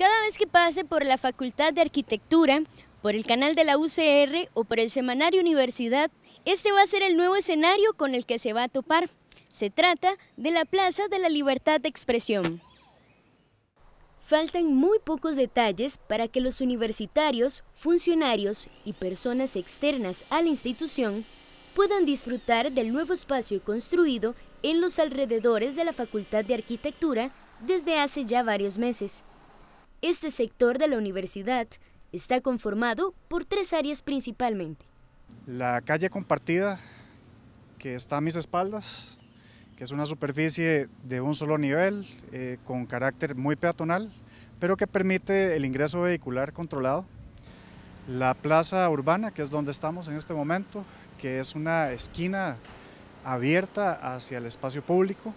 Cada vez que pase por la Facultad de Arquitectura, por el canal de la UCR o por el Semanario Universidad, este va a ser el nuevo escenario con el que se va a topar. Se trata de la Plaza de la Libertad de Expresión. Faltan muy pocos detalles para que los universitarios, funcionarios y personas externas a la institución puedan disfrutar del nuevo espacio construido en los alrededores de la Facultad de Arquitectura desde hace ya varios meses. Este sector de la universidad está conformado por tres áreas principalmente. La calle compartida, que está a mis espaldas, que es una superficie de un solo nivel, eh, con carácter muy peatonal, pero que permite el ingreso vehicular controlado. La plaza urbana, que es donde estamos en este momento, que es una esquina abierta hacia el espacio público.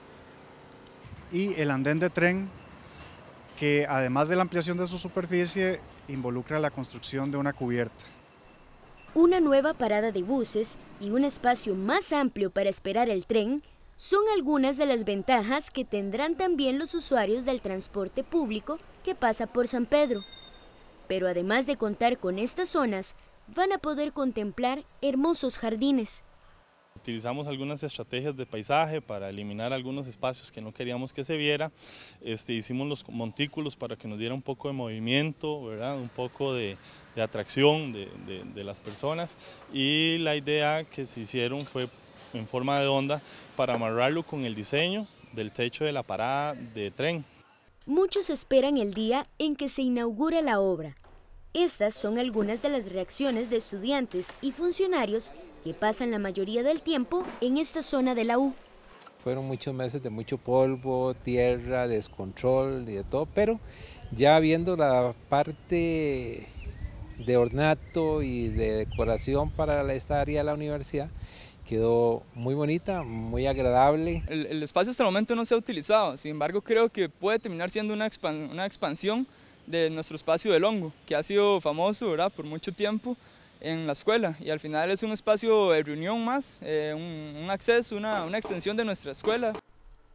Y el andén de tren, que además de la ampliación de su superficie, involucra la construcción de una cubierta. Una nueva parada de buses y un espacio más amplio para esperar el tren son algunas de las ventajas que tendrán también los usuarios del transporte público que pasa por San Pedro. Pero además de contar con estas zonas, van a poder contemplar hermosos jardines. Utilizamos algunas estrategias de paisaje para eliminar algunos espacios que no queríamos que se viera. Este, hicimos los montículos para que nos diera un poco de movimiento, un poco de, atracción de, de las personas. Y la idea que se hicieron fue en forma de onda para amarrarlo con el diseño del techo de la parada de tren. Muchos esperan el día en que se inaugure la obra, estas son algunas de las reacciones de estudiantes y funcionarios que pasan la mayoría del tiempo en esta zona de la U. Fueron muchos meses de mucho polvo, tierra, descontrol y de todo, pero ya viendo la parte de ornato y de decoración para esta área de la universidad, quedó muy bonita, muy agradable. El, espacio hasta el momento no se ha utilizado, sin embargo creo que puede terminar siendo una expansión de nuestro espacio del hongo, que ha sido famoso por mucho tiempo en la escuela y al final es un espacio de reunión más, eh, un, acceso, una, una extensión de nuestra escuela.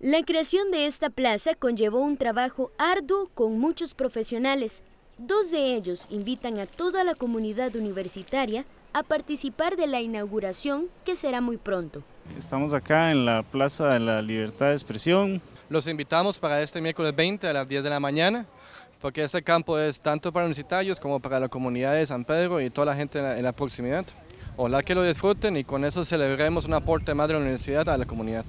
La creación de esta plaza conllevó un trabajo arduo con muchos profesionales. Dos de ellos invitan a toda la comunidad universitaria a participar de la inauguración que será muy pronto. Estamos acá en la Plaza de la Libertad de Expresión. Los invitamos para este miércoles 20 a las 10 de la mañana porque este campo es tanto para los universitarios como para la comunidad de San Pedro y toda la gente en la, en la proximidad. Ojalá que lo disfruten y con eso celebremos un aporte más de la universidad a la comunidad.